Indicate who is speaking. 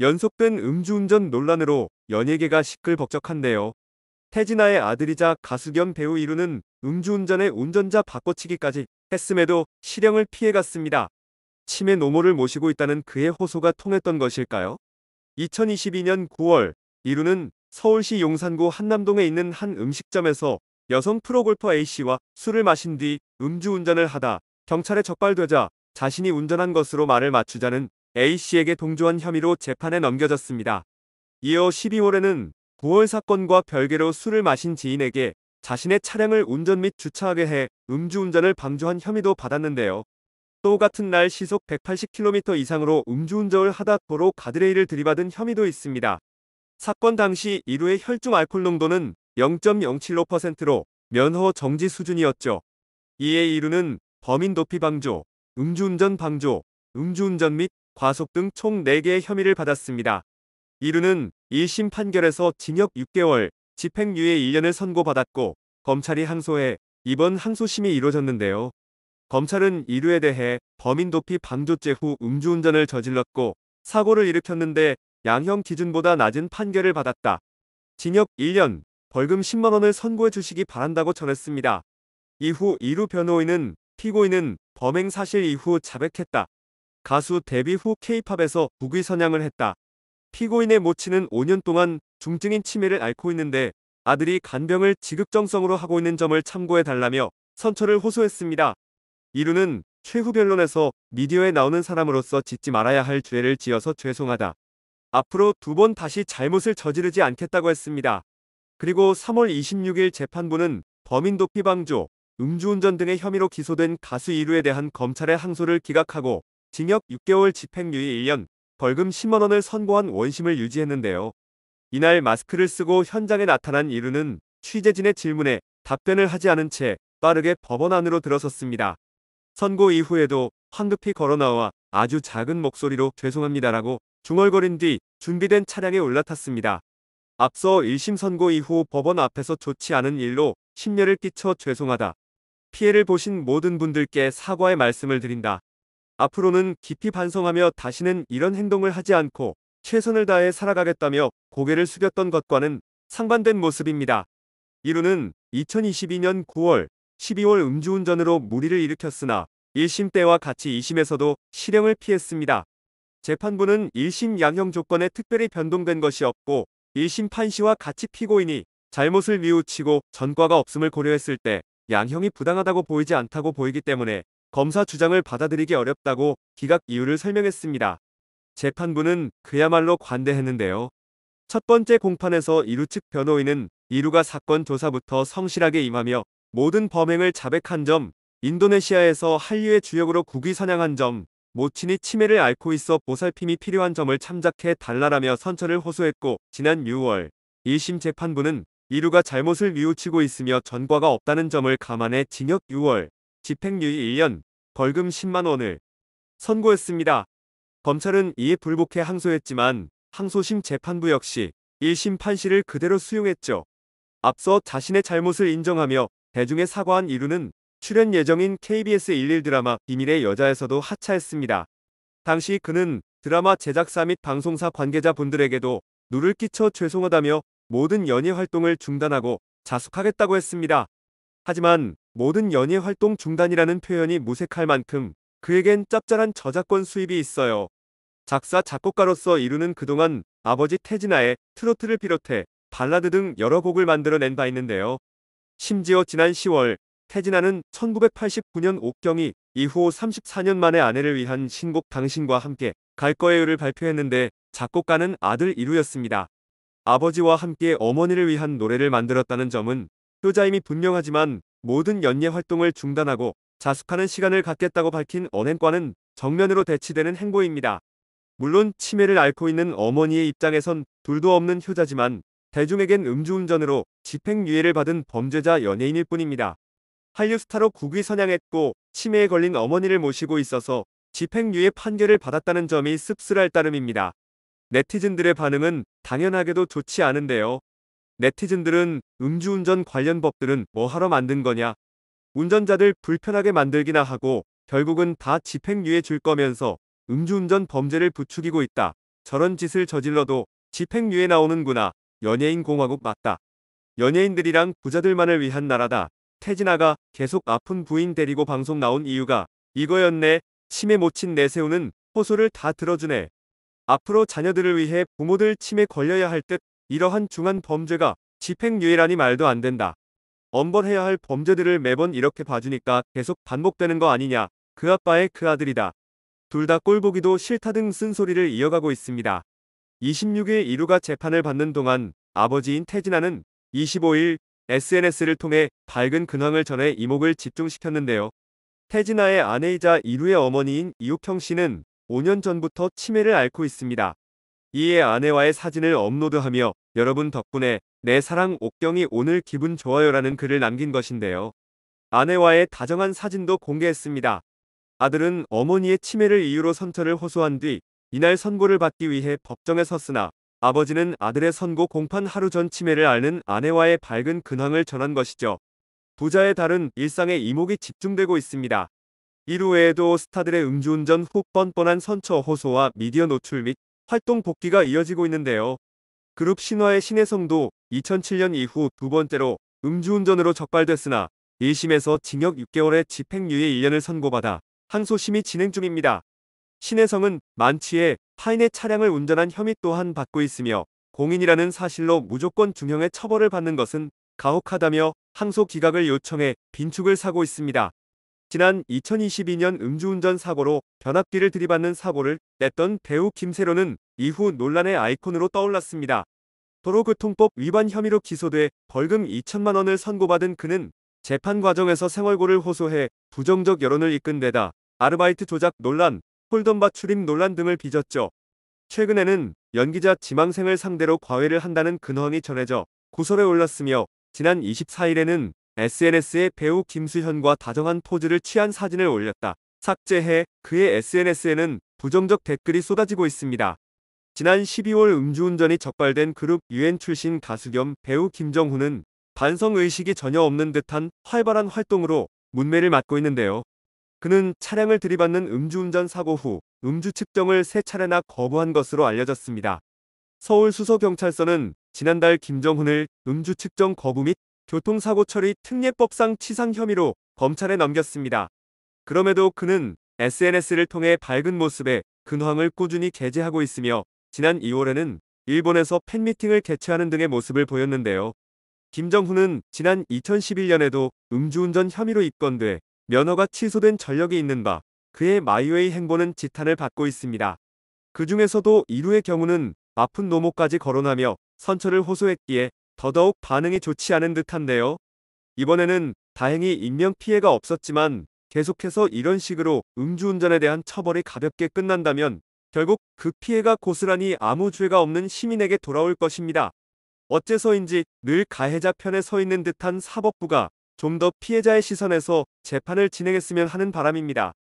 Speaker 1: 연속된 음주운전 논란으로 연예계가 시끌벅적한데요. 태진아의 아들이자 가수 겸 배우 이루는 음주운전의 운전자 바꿔치기까지 했음에도 실형을 피해갔습니다. 치매 노모를 모시고 있다는 그의 호소가 통했던 것일까요? 2022년 9월 이루는 서울시 용산구 한남동에 있는 한 음식점에서 여성 프로골퍼 A씨와 술을 마신 뒤 음주운전을 하다 경찰에 적발되자 자신이 운전한 것으로 말을 맞추자는 A씨에게 동조한 혐의로 재판에 넘겨졌습니다. 이어 12월에는 9월 사건과 별개로 술을 마신 지인에게 자신의 차량을 운전 및 주차하게 해 음주운전을 방조한 혐의도 받았는데요. 또 같은 날 시속 180km 이상으로 음주운전을 하다 도로 가드레일을 들이받은 혐의도 있습니다. 사건 당시 이루의 혈중 알코올 농도는 0 0 7로 면허 정지 수준이었죠. 이에 이루는 범인 도피 방조, 음주운전 방조, 음주운전 및 과속 등 총 4개의 혐의를 받았습니다. 이루는 1심 판결에서 징역 6개월, 집행유예 1년을 선고받았고 검찰이 항소해 이번 항소심이 이루어졌는데요. 검찰은 이루에 대해 범인 도피 방조죄 후 음주운전을 저질렀고 사고를 일으켰는데 양형 기준보다 낮은 판결을 받았다. 징역 1년, 벌금 10만원을 선고해 주시기 바란다고 전했습니다. 이후 이루 변호인은 피고인은 범행 사실 이후 자백했다. 가수 데뷔 후 케이팝에서 부귀 선양을 했다. 피고인의 모친은 5년 동안 중증인 치매를 앓고 있는데 아들이 간병을 지극정성으로 하고 있는 점을 참고해 달라며 선처를 호소했습니다. 이루는 최후 변론에서 미디어에 나오는 사람으로서 짓지 말아야 할 죄를 지어서 죄송하다. 앞으로 두 번 다시 잘못을 저지르지 않겠다고 했습니다. 그리고 3월 26일 재판부는 범인 도피 방조, 음주운전 등의 혐의로 기소된 가수 이루에 대한 검찰의 항소를 기각하고 징역 6개월 집행유예 1년, 벌금 10만원을 선고한 원심을 유지했는데요. 이날 마스크를 쓰고 현장에 나타난 이루는 취재진의 질문에 답변을 하지 않은 채 빠르게 법원 안으로 들어섰습니다. 선고 이후에도 황급히 걸어나와 아주 작은 목소리로 죄송합니다라고 중얼거린 뒤 준비된 차량에 올라탔습니다. 앞서 1심 선고 이후 법원 앞에서 좋지 않은 일로 심려를 끼쳐 죄송하다. 피해를 보신 모든 분들께 사과의 말씀을 드린다. 앞으로는 깊이 반성하며 다시는 이런 행동을 하지 않고 최선을 다해 살아가겠다며 고개를 숙였던 것과는 상반된 모습입니다. 이루는 2022년 9월, 12월 음주운전으로 무리를 일으켰으나 1심 때와 같이 2심에서도 실형을 피했습니다. 재판부는 1심 양형 조건에 특별히 변동된 것이 없고 1심 판시와 같이 피고인이 잘못을 뉘우치고 전과가 없음을 고려했을 때 양형이 부당하다고 보이지 않다고 보이기 때문에 검사 주장을 받아들이기 어렵다고 기각 이유를 설명했습니다. 재판부는 그야말로 관대했는데요. 첫 번째 공판에서 이루 측 변호인은 이루가 사건 조사부터 성실하게 임하며 모든 범행을 자백한 점, 인도네시아에서 한류의 주역으로 국위 선양한 점, 모친이 치매를 앓고 있어 보살핌이 필요한 점을 참작해 달라라며 선처를 호소했고 지난 6월 1심 재판부는 이루가 잘못을 뉘우치고 있으며 전과가 없다는 점을 감안해 징역 6월 집행유예 1년, 벌금 10만 원을 선고했습니다. 검찰은 이에 불복해 항소했지만 항소심 재판부 역시 1심 판시를 그대로 수용했죠. 앞서 자신의 잘못을 인정하며 대중의 사과한 이루는 출연 예정인 KBS 11 드라마 비밀의 여자에서도 하차했습니다. 당시 그는 드라마 제작사 및 방송사 관계자분들에게도 누를 끼쳐 죄송하다며 모든 연예 활동을 중단하고 자숙하겠다고 했습니다. 하지만 모든 연예 활동 중단이라는 표현이 무색할 만큼 그에겐 짭짤한 저작권 수입이 있어요. 작사 작곡가로서 이루는 그동안 아버지 태진아의 트로트를 비롯해 발라드 등 여러 곡을 만들어낸 바 있는데요. 심지어 지난 10월 태진아는 1989년 옥경이 이후 34년 만에 아내를 위한 신곡 당신과 함께 갈 거예요를 발표했는데 작곡가는 아들 이루였습니다. 아버지와 함께 어머니를 위한 노래를 만들었다는 점은 효자임이 분명하지만 모든 연예 활동을 중단하고 자숙하는 시간을 갖겠다고 밝힌 언행과는 정면으로 대치되는 행보입니다. 물론 치매를 앓고 있는 어머니의 입장에선 둘도 없는 효자지만 대중에겐 음주운전으로 집행유예를 받은 범죄자 연예인일 뿐입니다. 한류 스타로 국위 선양했고 치매에 걸린 어머니를 모시고 있어서 집행유예 판결을 받았다는 점이 씁쓸할 따름입니다. 네티즌들의 반응은 당연하게도 좋지 않은데요. 네티즌들은 음주운전 관련 법들은 뭐하러 만든 거냐. 운전자들 불편하게 만들기나 하고 결국은 다 집행유예 줄 거면서 음주운전 범죄를 부추기고 있다. 저런 짓을 저질러도 집행유예 나오는구나. 연예인 공화국 맞다. 연예인들이랑 부자들만을 위한 나라다. 태진아가 계속 아픈 부인 데리고 방송 나온 이유가 이거였네. 치매 못친 내세우는 호소를 다 들어주네. 앞으로 자녀들을 위해 부모들 침에 걸려야 할듯 이러한 중한 범죄가 집행유예라니 말도 안 된다. 엄벌해야 할 범죄들을 매번 이렇게 봐주니까 계속 반복되는 거 아니냐. 그 아빠의 그 아들이다. 둘 다 꼴보기도 싫다 등 쓴소리를 이어가고 있습니다. 26일 이루가 재판을 받는 동안 아버지인 태진아는 25일 SNS를 통해 밝은 근황을 전해 이목을 집중시켰는데요. 태진아의 아내이자 이루의 어머니인 이옥형 씨는 5년 전부터 치매를 앓고 있습니다. 이에 아내와의 사진을 업로드하며 여러분 덕분에 내 사랑 옥경이 오늘 기분 좋아요라는 글을 남긴 것인데요. 아내와의 다정한 사진도 공개했습니다. 아들은 어머니의 치매를 이유로 선처를 호소한 뒤 이날 선고를 받기 위해 법정에 섰으나 아버지는 아들의 선고 공판 하루 전 치매를 앓는 아내와의 밝은 근황을 전한 것이죠. 부자의 달은 일상의 이목이 집중되고 있습니다. 이루 외에도 스타들의 음주운전 후 뻔뻔한 선처 호소와 미디어 노출 및 활동 복귀가 이어지고 있는데요. 그룹 신화의 신혜성도 2007년 이후 두 번째로 음주운전으로 적발됐으나 1심에서 징역 6개월의 집행유예 1년을 선고받아 항소심이 진행 중입니다. 신혜성은 만취해 타인의 차량을 운전한 혐의 또한 받고 있으며 공인이라는 사실로 무조건 중형의 처벌을 받는 것은 가혹하다며 항소 기각을 요청해 빈축을 사고 있습니다. 지난 2022년 음주운전 사고로 변압기를 들이받는 사고를 냈던 배우 김세로는 이후 논란의 아이콘으로 떠올랐습니다. 도로교통법 위반 혐의로 기소돼 벌금 2천만 원을 선고받은 그는 재판 과정에서 생활고를 호소해 부정적 여론을 이끈 데다 아르바이트 조작 논란, 홀덤바 출입 논란 등을 빚었죠. 최근에는 연기자 지망생을 상대로 과외를 한다는 근황이 전해져 구설에 올랐으며 지난 24일에는 SNS에 배우 김수현과 다정한 포즈를 취한 사진을 올렸다. 삭제해 그의 SNS에는 부정적 댓글이 쏟아지고 있습니다. 지난 12월 음주운전이 적발된 그룹 유엔 출신 가수 겸 배우 김정훈은 반성의식이 전혀 없는 듯한 활발한 활동으로 문매를 맡고 있는데요. 그는 차량을 들이받는 음주운전 사고 후 음주 측정을 세 차례나 거부한 것으로 알려졌습니다. 서울수서경찰서는 지난달 김정훈을 음주 측정 거부 및 교통사고 처리 특례법상 치상 혐의로 검찰에 넘겼습니다. 그럼에도 그는 SNS를 통해 밝은 모습에 근황을 꾸준히 게재하고 있으며 지난 2월에는 일본에서 팬미팅을 개최하는 등의 모습을 보였는데요. 김정훈은 지난 2011년에도 음주운전 혐의로 입건돼 면허가 취소된 전력이 있는 바 그의 마이웨이 행보는 지탄을 받고 있습니다. 그 중에서도 이루의 경우는 아픈 노모까지 거론하며 선처를 호소했기에 더더욱 반응이 좋지 않은 듯한데요. 이번에는 다행히 인명피해가 없었지만 계속해서 이런 식으로 음주운전에 대한 처벌이 가볍게 끝난다면 결국 그 피해가 고스란히 아무 죄가 없는 시민에게 돌아올 것입니다. 어째서인지 늘 가해자 편에 서 있는 듯한 사법부가 좀 더 피해자의 시선에서 재판을 진행했으면 하는 바람입니다.